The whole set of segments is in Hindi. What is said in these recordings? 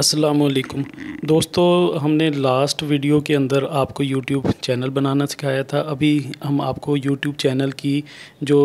असलकुम दोस्तों हमने लास्ट वीडियो के अंदर आपको यूट्यूब चैनल बनाना सिखाया था अभी हम आपको यूट्यूब चैनल की जो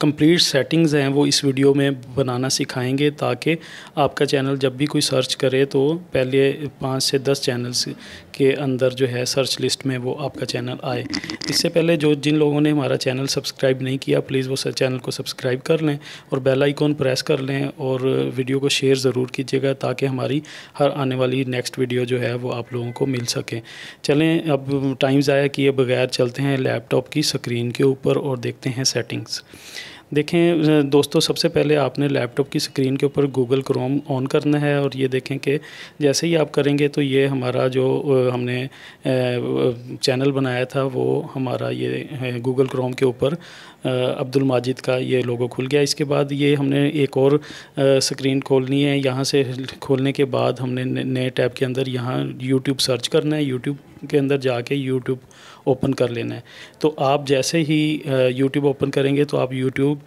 कंप्लीट सेटिंग्स हैं वो इस वीडियो में बनाना सिखाएंगे ताकि आपका चैनल जब भी कोई सर्च करे तो पहले पाँच से दस चैनल्स के अंदर जो है सर्च लिस्ट में वो आपका चैनल आए इससे पहले जो जिन लोगों ने हमारा चैनल सब्सक्राइब नहीं किया प्लीज़ वो चैनल को सब्सक्राइब कर लें और बेल आइकॉन प्रेस कर लें और वीडियो को शेयर ज़रूर कीजिएगा ताकि हमारी हर आने वाली नेक्स्ट वीडियो जो है वो आप लोगों को मिल सके चलें अब टाइम ज़ाया किए बगैर चलते हैं लैपटॉप की स्क्रीन के ऊपर और देखते हैं सेटिंग्स देखें दोस्तों सबसे पहले आपने लैपटॉप की स्क्रीन के ऊपर गूगल क्रोम ऑन करना है और ये देखें कि जैसे ही आप करेंगे तो ये हमारा जो हमने चैनल बनाया था वो हमारा ये गूगल क्रोम के ऊपर अब्दुल माजिद का ये लोगो खुल गया इसके बाद ये हमने एक और स्क्रीन खोलनी है यहाँ से खोलने के बाद हमने नए टैब के अंदर यहाँ यूट्यूब सर्च करना है यूट्यूब के अंदर जाके यूट्यूब ओपन कर लेना है तो आप जैसे ही यूट्यूब ओपन करेंगे तो आप यूट्यूब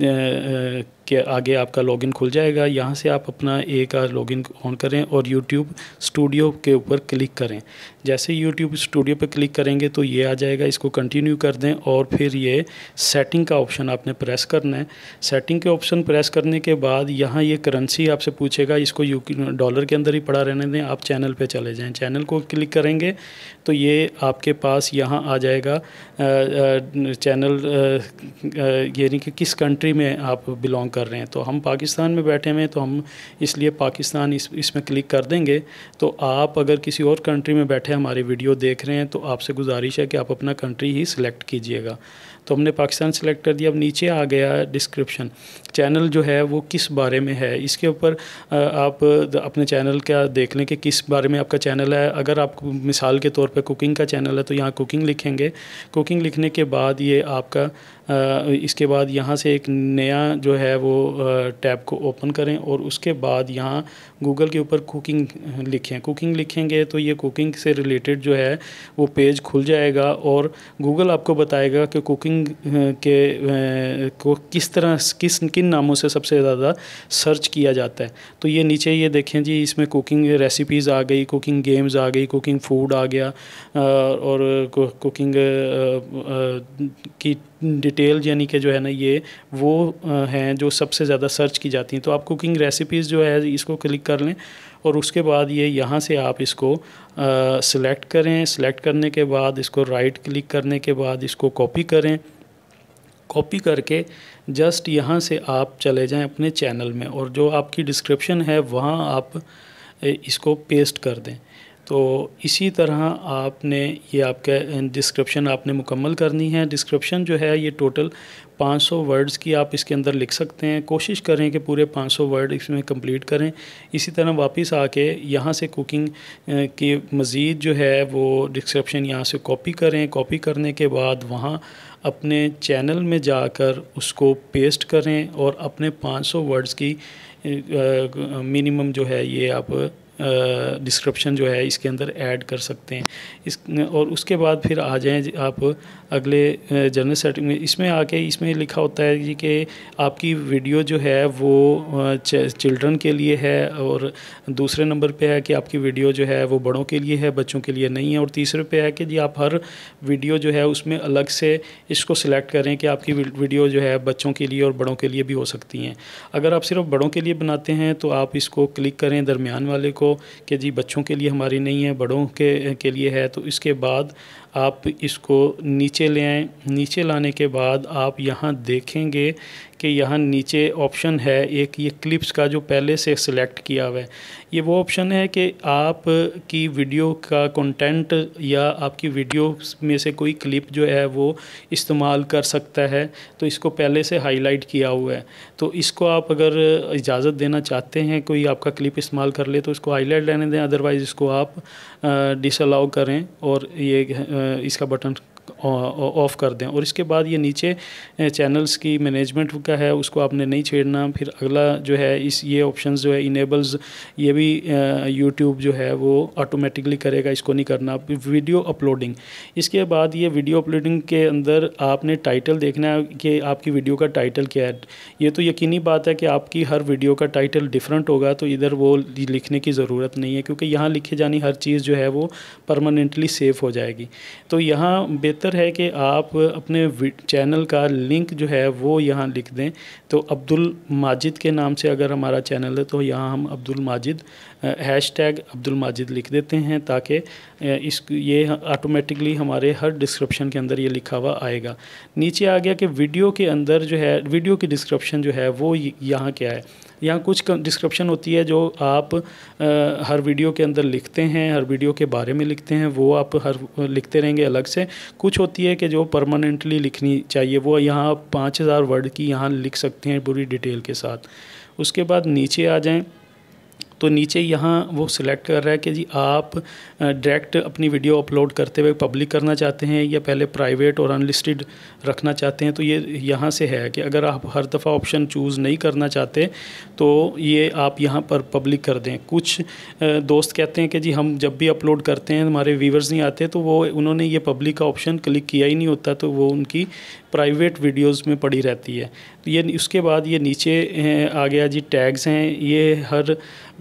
के आगे आपका लॉगिन खुल जाएगा यहाँ से आप अपना एक आर लॉगिन ऑन करें और यूट्यूब स्टूडियो के ऊपर क्लिक करें जैसे यूट्यूब स्टूडियो पर क्लिक करेंगे तो ये आ जाएगा इसको कंटिन्यू कर दें और फिर ये सेटिंग का ऑप्शन आपने प्रेस करना है सेटिंग के ऑप्शन प्रेस करने के बाद यहाँ ये करेंसी आपसे पूछेगा इसको यू डॉलर के अंदर ही पड़ा रहने दें आप चैनल पर चले जाएँ चैनल को क्लिक करेंगे तो ये आपके पास यहाँ यहाँ आ जाएगा चैनल यानी कि किस कंट्री में आप बिलोंग कर रहे हैं तो हम पाकिस्तान में बैठे हुए हैं तो हम इसलिए पाकिस्तान इस इसमें क्लिक कर देंगे तो आप अगर किसी और कंट्री में बैठे हमारी वीडियो देख रहे हैं तो आपसे गुजारिश है कि आप अपना कंट्री ही सिलेक्ट कीजिएगा तो हमने पाकिस्तान सेलेक्ट कर दिया अब नीचे आ गया डिस्क्रिप्शन चैनल जो है वो किस बारे में है इसके ऊपर आप अपने चैनल का देख लें कि किस बारे में आपका चैनल है अगर आप मिसाल के तौर पर कुकिंग का चैनल है तो यहाँ कुकिंग लिखेंगे कुकिंग लिखने के बाद ये आपका इसके बाद यहाँ से एक नया जो है वो टैब को ओपन करें और उसके बाद यहाँ गूगल के ऊपर कुकिंग लिखें कुकिंग लिखेंगे तो ये कुकिंग से रिलेटेड जो है वो पेज खुल जाएगा और गूगल आपको बताएगा कि कुकिंग के को किस तरह किस किन नामों से सबसे ज़्यादा सर्च किया जाता है तो ये नीचे ये देखें जी इसमें कुकिंग रेसिपीज़ आ गई कुकिंग गेम्स आ गई कुकिंग फूड आ गया और कुकिंग की डिटेल यानी कि जो है ना ये वो हैं जो सबसे ज़्यादा सर्च की जाती हैं तो आप कुकिंग रेसिपीज़ जो है इसको क्लिक कर लें और उसके बाद ये यहाँ से आप इसको सिलेक्ट करें सिलेक्ट करने के बाद इसको राइट क्लिक करने के बाद इसको कॉपी करें कॉपी करके जस्ट यहाँ से आप चले जाएं अपने चैनल में और जो आपकी डिस्क्रिप्शन है वहाँ आप इसको पेस्ट कर दें तो इसी तरह आपने ये आपका डिस्क्रिप्शन आपने मुकम्मल करनी है डिस्क्रिप्शन जो है ये टोटल 500 वर्ड्स की आप इसके अंदर लिख सकते हैं कोशिश करें कि पूरे 500 वर्ड इसमें कंप्लीट करें इसी तरह वापस आके यहाँ से कुकिंग की मज़ीद जो है वो डिस्क्रिप्शन यहाँ से कॉपी करें कॉपी करने के बाद वहाँ अपने चैनल में जाकर उसको पेस्ट करें और अपने 500 वर्ड्स की मिनिमम जो है ये आप डिस्क्रिप्शन जो है इसके अंदर ऐड कर सकते हैं इस और उसके बाद फिर आ जाएं आप अगले जर्नल सेटिंग में इसमें आके इसमें लिखा होता है जी कि आपकी वीडियो जो है वो चिल्ड्रन के लिए है और दूसरे नंबर पे है कि आपकी वीडियो जो है वो बड़ों के लिए है बच्चों के लिए नहीं है और तीसरे पे है कि जी आप हर वीडियो जो है उसमें अलग से इसको सिलेक्ट करें कि आपकी वीडियो जो है बच्चों के लिए और बड़ों के लिए भी हो सकती हैं अगर आप सिर्फ बड़ों के लिए बनाते हैं तो आप इसको क्लिक करें दरमियान वाले को को कि जी बच्चों के लिए हमारी नहीं है बड़ों के के लिए है तो इसके बाद आप इसको नीचे ले आएँ नीचे लाने के बाद आप यहाँ देखेंगे कि यहाँ नीचे ऑप्शन है एक ये क्लिप्स का जो पहले से सिलेक्ट किया हुआ है ये वो ऑप्शन है कि आप की वीडियो का कंटेंट या आपकी वीडियो में से कोई क्लिप जो है वो इस्तेमाल कर सकता है तो इसको पहले से हाईलाइट किया हुआ है तो इसको आप अगर इजाज़त देना चाहते हैं कोई आपका क्लिप इस्तेमाल कर ले तो इसको हाईलाइट रहने दें अदरवाइज़ इसको आप डिसअलाउ करें और ये इसका बटन ऑफ़ कर दें और इसके बाद ये नीचे चैनल्स की मैनेजमेंट का है उसको आपने नहीं छेड़ना फिर अगला जो है इस ये ऑप्शन जो है इनेबल्स ये भी यूट्यूब जो है वो ऑटोमेटिकली करेगा इसको नहीं करना वीडियो अपलोडिंग इसके बाद ये वीडियो अपलोडिंग के अंदर आपने टाइटल देखना है कि आपकी वीडियो का टाइटल क्या है ये तो यकीनी बात है कि आपकी हर वीडियो का टाइटल डिफरेंट होगा तो इधर वो लिखने की ज़रूरत नहीं है क्योंकि यहाँ लिखी जानी हर चीज़ जो है वो परमानेंटली सेफ़ हो जाएगी तो यहाँ बेहतर बेहतर है कि आप अपने चैनल का लिंक जो है वो यहाँ लिख दें तो अब्दुल माजिद के नाम से अगर हमारा चैनल है तो यहाँ हम अब्दुल माजिद हैश टैग अब्दुल माजिद लिख देते हैं ताकि इस ये ऑटोमेटिकली हमारे हर डिस्क्रिप्शन के अंदर ये लिखा हुआ आएगा नीचे आ गया कि वीडियो के अंदर जो है वीडियो की डिस्क्रिप्शन जो है वो यहाँ क्या है यहाँ कुछ डिस्क्रिप्शन होती है जो आप आ, हर वीडियो के अंदर लिखते हैं हर वीडियो के बारे में लिखते हैं वो आप हर लिखते रहेंगे अलग से कुछ होती है कि जो परमानेंटली लिखनी चाहिए वो यहाँ आप पाँच हज़ार वर्ड की यहाँ लिख सकते हैं पूरी डिटेल के साथ उसके बाद नीचे आ जाएं तो नीचे यहाँ वो सिलेक्ट कर रहा है कि जी आप डायरेक्ट अपनी वीडियो अपलोड करते हुए पब्लिक करना चाहते हैं या पहले प्राइवेट और अनलिस्टेड रखना चाहते हैं तो ये यहाँ से है कि अगर आप हर दफ़ा ऑप्शन चूज़ नहीं करना चाहते तो ये आप यहाँ पर पब्लिक कर दें कुछ दोस्त कहते हैं कि जी हम जब भी अपलोड करते हैं हमारे व्यूवर्स नहीं आते तो वो उन्होंने ये पब्लिक का ऑप्शन क्लिक किया ही नहीं होता तो वो उनकी प्राइवेट वीडियोस में पड़ी रहती है तो ये उसके बाद ये नीचे आ गया जी टैग्स हैं ये हर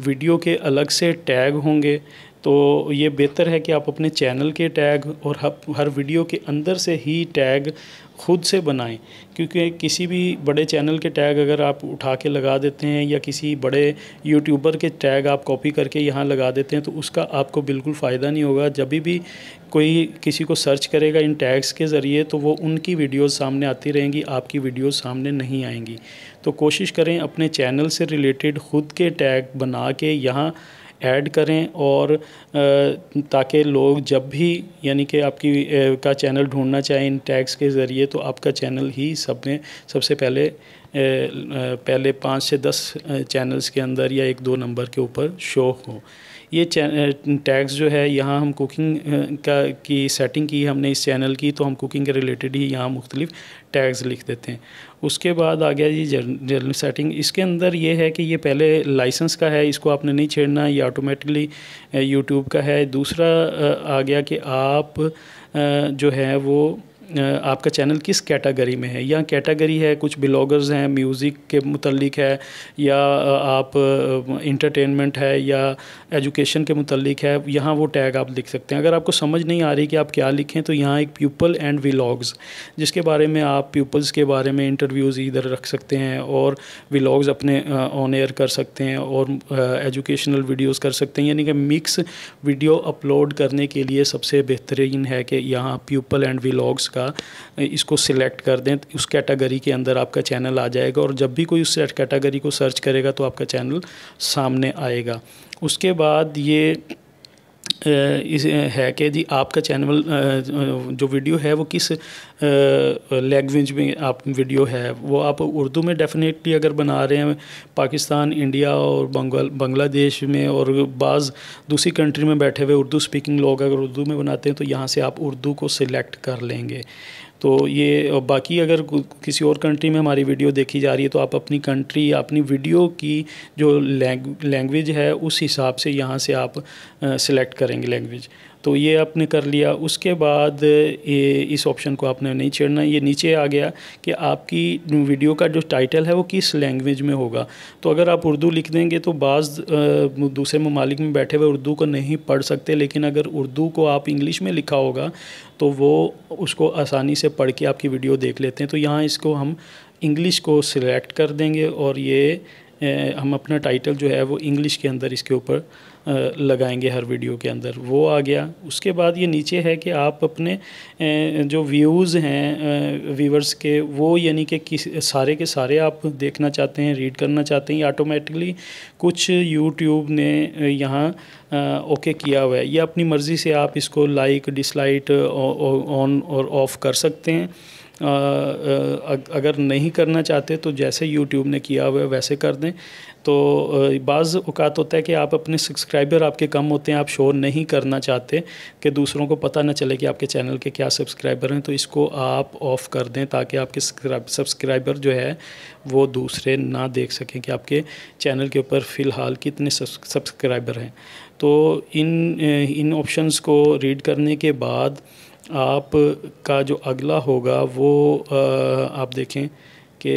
वीडियो के अलग से टैग होंगे तो ये बेहतर है कि आप अपने चैनल के टैग और हर वीडियो के अंदर से ही टैग खुद से बनाएं क्योंकि किसी भी बड़े चैनल के टैग अगर आप उठा के लगा देते हैं या किसी बड़े यूट्यूबर के टैग आप कॉपी करके यहाँ लगा देते हैं तो उसका आपको बिल्कुल फ़ायदा नहीं होगा जब भी कोई किसी को सर्च करेगा इन टैग्स के ज़रिए तो वो उनकी वीडियोस सामने आती रहेंगी आपकी वीडियोस सामने नहीं आएंगी तो कोशिश करें अपने चैनल से रिलेटेड ख़ुद के टैग बना के यहाँ ऐड करें और ताकि लोग जब भी यानी कि आपकी का चैनल ढूंढना चाहें इन टैग्स के ज़रिए तो आपका चैनल ही सब में सबसे पहले पहले पाँच से दस चैनल्स के अंदर या एक दो नंबर के ऊपर शो हो ये टैग्स जो है यहाँ हम कुकिंग का की सेटिंग की हमने इस चैनल की तो हम कुकिंग के रिलेटेड ही यहाँ मुख्तलिफ टैग्स लिख देते हैं उसके बाद आ गया जी जर्नल सेटिंग इसके अंदर ये है कि ये पहले लाइसेंस का है इसको आपने नहीं छेड़ना ये ऑटोमेटिकली यूट्यूब का है दूसरा आ गया कि आप जो है वो आपका चैनल किस कैटेगरी में है या कैटेगरी है कुछ ब्लॉगर्स हैं म्यूज़िक के मुतलिक है या आप इंटरटेनमेंट है या एजुकेशन के मुतलिक है यहाँ वो टैग आप लिख सकते हैं अगर आपको समझ नहीं आ रही कि आप क्या लिखें तो यहाँ एक पीपल एंड विलाग्स जिसके बारे में आप पीपल्स के बारे में इंटरव्यूज़ इधर रख सकते हैं और विलाग्स अपने ऑन एयर कर सकते हैं और एजुकेशनल वीडियोज़ कर सकते हैं यानी कि मिक्स वीडियो अपलोड करने के लिए सबसे बेहतरीन है कि यहाँ पीपल एंड विलाग्स का इसको सिलेक्ट कर दें तो उस कैटेगरी के अंदर आपका चैनल आ जाएगा और जब भी कोई उस कैटेगरी को सर्च करेगा तो आपका चैनल सामने आएगा उसके बाद ये इस है कि जी आपका चैनल जो वीडियो है वो किस लैंग्वेज में आप वीडियो है वो आप उर्दू में डेफिनेटली अगर बना रहे हैं पाकिस्तान इंडिया और बंगाल बांग्लादेश में और बाज़ दूसरी कंट्री में बैठे हुए उर्दू स्पीकिंग लोग अगर उर्दू में बनाते हैं तो यहाँ से आप उर्दू को सिलेक्ट कर लेंगे तो ये बाकी अगर किसी और कंट्री में हमारी वीडियो देखी जा रही है तो आप अपनी कंट्री या अपनी वीडियो की जो लैंग्वेज है उस हिसाब से यहाँ से आप सिलेक्ट करें करेंगे लैंग्वेज तो ये आपने कर लिया उसके बाद ये इस ऑप्शन को आपने नहीं छेड़ना ये नीचे आ गया कि आपकी वीडियो का जो टाइटल है वो किस लैंग्वेज में होगा तो अगर आप उर्दू लिख देंगे तो बाज़ दूसरे ममालिक में बैठे हुए उर्दू को नहीं पढ़ सकते लेकिन अगर उर्दू को आप इंग्लिश में लिखा होगा तो वो उसको आसानी से पढ़ के आपकी वीडियो देख लेते हैं तो यहाँ इसको हम इंग्लिश को सिलेक्ट कर देंगे और ये हम अपना टाइटल जो है वो इंग्लिश के अंदर इसके ऊपर लगाएंगे हर वीडियो के अंदर वो आ गया उसके बाद ये नीचे है कि आप अपने जो व्यूज़ हैं व्यूवर्स के वो यानी कि किस सारे के सारे आप देखना चाहते हैं रीड करना चाहते हैं ऑटोमेटिकली कुछ यूट्यूब ने यहाँ ओके किया हुआ है ये अपनी मर्ज़ी से आप इसको लाइक डिसलाइक ऑन और ऑफ़ कर सकते हैं अगर नहीं करना चाहते तो जैसे यूट्यूब ने किया हुआ है वैसे कर दें तो बाज़ अवत होता है कि आप अपने सब्सक्राइबर आपके कम होते हैं आप शोर नहीं करना चाहते कि दूसरों को पता ना चले कि आपके चैनल के क्या सब्सक्राइबर हैं तो इसको आप ऑफ़ कर दें ताकि आपके सब्सक्राइबर जो है वो दूसरे ना देख सकें कि आपके चैनल के ऊपर फ़िलहाल कितने सब्सक्राइबर हैं तो इन इन ऑप्शंस को रीड करने के बाद आप का जो अगला होगा वो आप देखें कि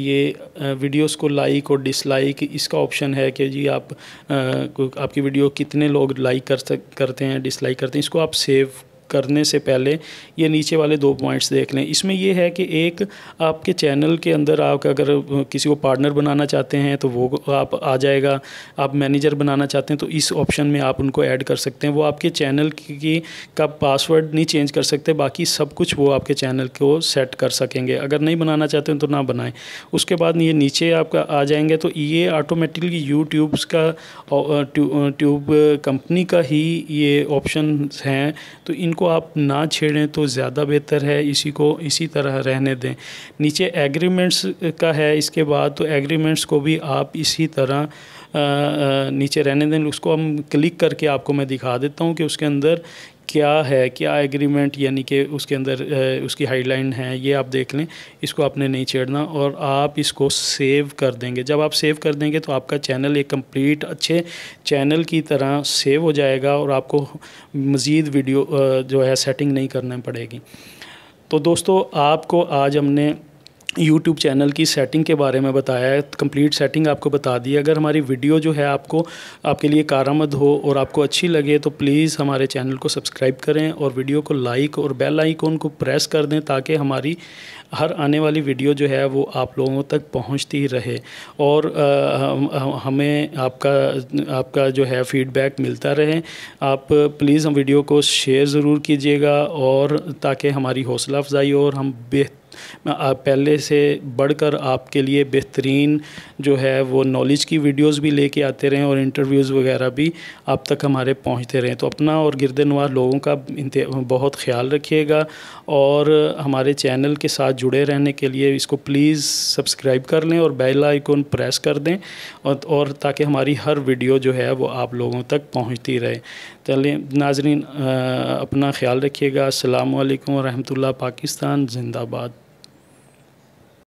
ये वीडियोस को लाइक और डिसलाइक इसका ऑप्शन है कि जी आप आपकी वीडियो कितने लोग लाइक कर सक करते हैं डिसलाइक करते हैं इसको आप सेव करने से पहले ये नीचे वाले दो पॉइंट्स देख लें इसमें यह है कि एक आपके चैनल के अंदर आप अगर किसी को पार्टनर बनाना चाहते हैं तो वो आप आ जाएगा आप मैनेजर बनाना चाहते हैं तो इस ऑप्शन में आप उनको ऐड कर सकते हैं वो आपके चैनल की का पासवर्ड नहीं चेंज कर सकते बाकी सब कुछ वो आपके चैनल को सेट कर सकेंगे अगर नहीं बनाना चाहते हैं तो ना बनाएं उसके बाद ये नीचे आपका आ जाएंगे तो ये ऑटोमेटिकली यूट्यूब्स का ट्यूब कंपनी का ही ये ऑप्शन हैं तो इनको को आप ना छेड़ें तो ज़्यादा बेहतर है इसी को इसी तरह रहने दें नीचे एग्रीमेंट्स का है इसके बाद तो एग्रीमेंट्स को भी आप इसी तरह नीचे रहने दें उसको हम क्लिक करके आपको मैं दिखा देता हूँ कि उसके अंदर क्या है क्या एग्रीमेंट यानी कि उसके अंदर उसकी हाइडलाइन है ये आप देख लें इसको आपने नहीं छेड़ना और आप इसको सेव कर देंगे जब आप सेव कर देंगे तो आपका चैनल एक कंप्लीट अच्छे चैनल की तरह सेव हो जाएगा और आपको मज़ीद वीडियो जो है सेटिंग नहीं करना पड़ेगी तो दोस्तों आपको आज हमने यूट्यूब चैनल की सेटिंग के बारे में बताया है कंप्लीट सेटिंग आपको बता दी अगर हमारी वीडियो जो है आपको आपके लिए कारामद हो और आपको अच्छी लगे तो प्लीज़ हमारे चैनल को सब्सक्राइब करें और वीडियो को लाइक और बेल आइकॉन को प्रेस कर दें ताकि हमारी हर आने वाली वीडियो जो है वो आप लोगों तक पहुंचती रहे और आ, हमें आपका आपका जो है फीडबैक मिलता रहे आप प्लीज़ हम वीडियो को शेयर ज़रूर कीजिएगा और ताकि हमारी हौसला अफजाई और हम बेहतर पहले से बढ़कर आपके लिए बेहतरीन जो है वो नॉलेज की वीडियोस भी लेके आते रहें और इंटरव्यूज़ वगैरह भी आप तक हमारे पहुंचते रहें तो अपना और गिरदनवार लोगों का बहुत ख्याल रखिएगा और हमारे चैनल के साथ जुड़े रहने के लिए इसको प्लीज़ सब्सक्राइब कर लें और बेल आइकन प्रेस कर दें और, और ताकि हमारी हर वीडियो जो है वो आप लोगों तक पहुँचती रहे चलिए नाजरीन अपना ख्याल रखिएगा अल्लाम वरहमल पाकिस्तान जिंदाबाद